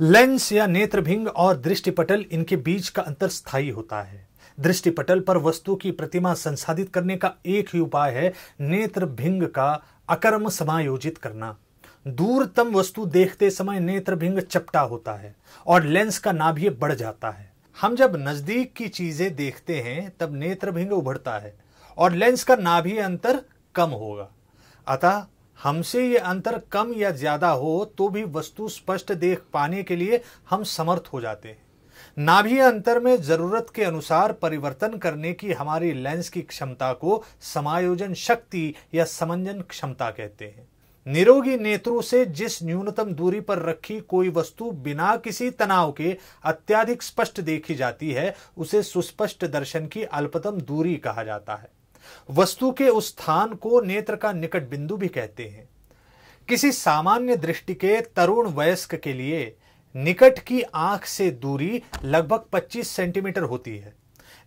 lens या नेत्रभिंग और दृष्टिपटल इनके बीच का अंतर स्थायी होता है दृष्टिपटल पर वस्तु की प्रतिमा संसाधित करने का एक ही उपाय है नेत्रभिंग का अकर्म समायोजित करना दूरतम वस्तु देखते समय नेत्रभिंग चपटा होता है और लेंस का नाभिय बढ़ जाता है हम जब नजदीक की चीजें देखते हैं तब नेत्रभिंग उभरता है और लेंस का नाभि अंतर कम होगा अतः हमसे ये अंतर कम या ज्यादा हो तो भी वस्तु स्पष्ट देख पाने के लिए हम समर्थ हो जाते हैं नाभीय अंतर में जरूरत के अनुसार परिवर्तन करने की हमारी लेंस की क्षमता को समायोजन शक्ति या समंजन क्षमता कहते हैं निरोगी नेत्रों से जिस न्यूनतम दूरी पर रखी कोई वस्तु बिना किसी तनाव के अत्याधिक स्पष्ट देखी जाती है उसे सुस्पष्ट दर्शन की अल्पतम दूरी कहा जाता है वस्तु के उस स्थान को नेत्र का निकट बिंदु भी कहते हैं किसी सामान्य दृष्टि के तरुण वयस्क के लिए निकट की आंख से दूरी लगभग 25 सेंटीमीटर होती है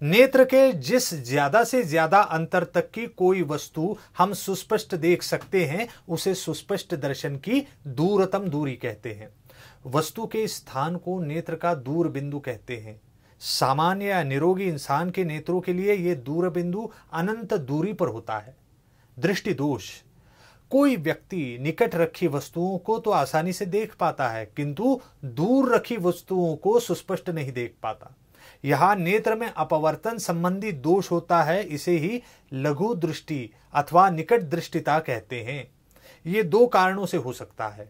नेत्र के जिस ज्यादा से ज्यादा अंतर तक की कोई वस्तु हम सुस्पष्ट देख सकते हैं उसे सुस्पष्ट दर्शन की दूरतम दूरी कहते हैं वस्तु के स्थान को नेत्र का दूर बिंदु कहते हैं सामान्य या निरोगी इंसान के नेत्रों के लिए यह दूरबिंदु अनंत दूरी पर होता है दृष्टि दोष कोई व्यक्ति निकट रखी वस्तुओं को तो आसानी से देख पाता है किंतु दूर रखी वस्तुओं को सुस्पष्ट नहीं देख पाता यहां नेत्र में अपवर्तन संबंधी दोष होता है इसे ही लघु दृष्टि अथवा निकट दृष्टिता कहते हैं ये दो कारणों से हो सकता है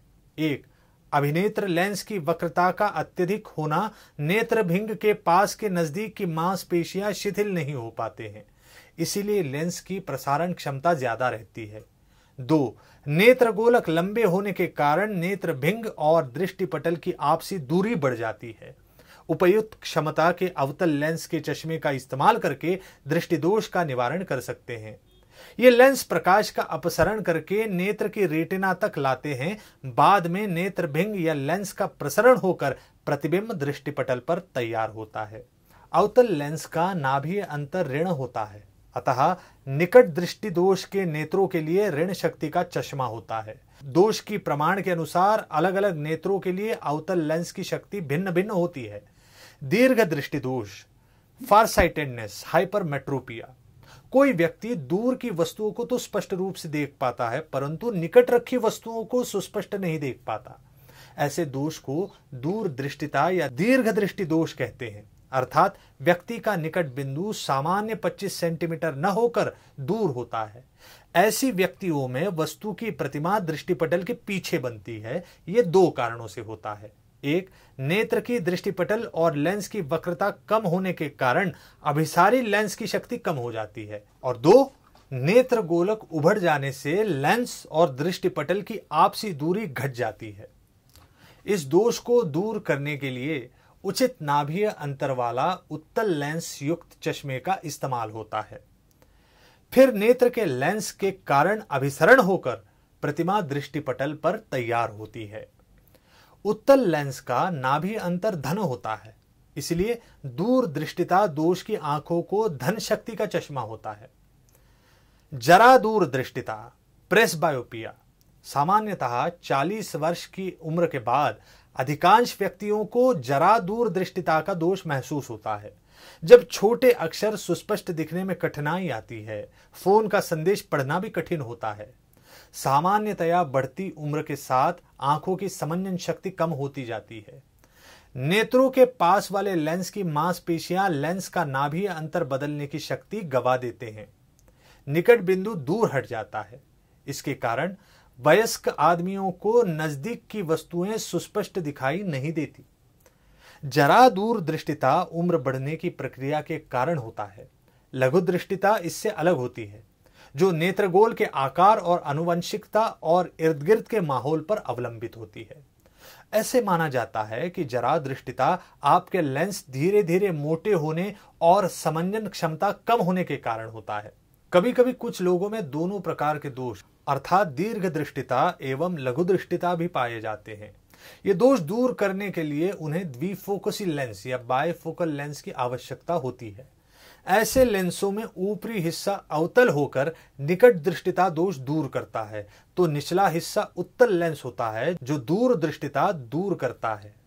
एक अभिनेत्र लेंस की वक्रता का अत्यधिक होना भिंग के पास के नजदीक की मांसपेशियां शिथिल नहीं हो पाते हैं इसीलिए लेंस की प्रसारण क्षमता ज्यादा रहती है दो नेत्र गोलक लंबे होने के कारण नेत्र भिंग और दृष्टिपटल की आपसी दूरी बढ़ जाती है उपयुक्त क्षमता के अवतल लेंस के चश्मे का इस्तेमाल करके दृष्टिदोष का निवारण कर सकते हैं ये लेंस प्रकाश का अपसरण करके नेत्र की रेटिना तक लाते हैं बाद में भिंग या लेंस का प्रसरण होकर प्रतिबिंब दृष्टिपटल पर तैयार होता है अवतल लेंस का नाभीय अंतर ऋण होता है अतः निकट दृष्टि दोष के नेत्रों के लिए ऋण शक्ति का चश्मा होता है दोष की प्रमाण के अनुसार अलग अलग नेत्रों के लिए अवतल लेंस की शक्ति भिन्न भिन्न होती है दीर्घ दृष्टि दोष फारसाइटेडनेस हाइपरमेट्रोपिया कोई व्यक्ति दूर की वस्तुओं को तो स्पष्ट रूप से देख पाता है परंतु निकट रखी वस्तुओं को सुस्पष्ट नहीं देख पाता ऐसे दोष को दूर दृष्टिता या दीर्घ दृष्टि दोष कहते हैं अर्थात व्यक्ति का निकट बिंदु सामान्य 25 सेंटीमीटर न होकर दूर होता है ऐसी व्यक्तियों में वस्तु की प्रतिमा दृष्टिपटल के पीछे बनती है ये दो कारणों से होता है एक नेत्र की दृष्टिपटल और लेंस की वक्रता कम होने के कारण अभिसारी लेंस की शक्ति कम हो जाती है और दो नेत्र गोलक उभर जाने से लेंस और दृष्टिपटल की आपसी दूरी घट जाती है इस दोष को दूर करने के लिए उचित नाभीय अंतर वाला उत्तल लेंस युक्त चश्मे का इस्तेमाल होता है फिर नेत्र के लेंस के कारण अभिसरण होकर प्रतिमा दृष्टिपटल पर तैयार होती है उत्तल लेंस का नाभि अंतर धन होता है इसलिए दूरदृष्टिता दोष की आंखों को धन शक्ति का चश्मा होता है जरा दूरदृष्टिता प्रेस बायोपिया सामान्यतः 40 वर्ष की उम्र के बाद अधिकांश व्यक्तियों को जरा दूरदृष्टिता का दोष महसूस होता है जब छोटे अक्षर सुस्पष्ट दिखने में कठिनाई आती है फोन का संदेश पढ़ना भी कठिन होता है सामान्यतया बढ़ती उम्र के साथ आंखों की समन्वय शक्ति कम होती जाती है नेत्रों के पास वाले लेंस की मांसपेशियां लेंस का नाभि अंतर बदलने की शक्ति गवा देते हैं निकट बिंदु दूर हट जाता है इसके कारण वयस्क आदमियों को नजदीक की वस्तुएं सुस्पष्ट दिखाई नहीं देती जरा दूर दृष्टिता उम्र बढ़ने की प्रक्रिया के कारण होता है लघु दृष्टिता इससे अलग होती है जो नेत्रगोल के आकार और अनुवंशिकता और इर्द गिर्द के माहौल पर अवलंबित होती है ऐसे माना जाता है कि जरा दृष्टिता आपके लेंस धीरे धीरे मोटे होने और समंजन क्षमता कम होने के कारण होता है कभी कभी कुछ लोगों में दोनों प्रकार के दोष अर्थात दीर्घ दृष्टिता एवं लघु दृष्टिता भी पाए जाते हैं ये दोष दूर करने के लिए उन्हें द्विफोकसी लेंस या बायफोकल लेंस की आवश्यकता होती है ऐसे लेंसों में ऊपरी हिस्सा अवतल होकर निकट दृष्टिता दोष दूर करता है तो निचला हिस्सा उत्तल लेंस होता है जो दूर दृष्टिता दूर करता है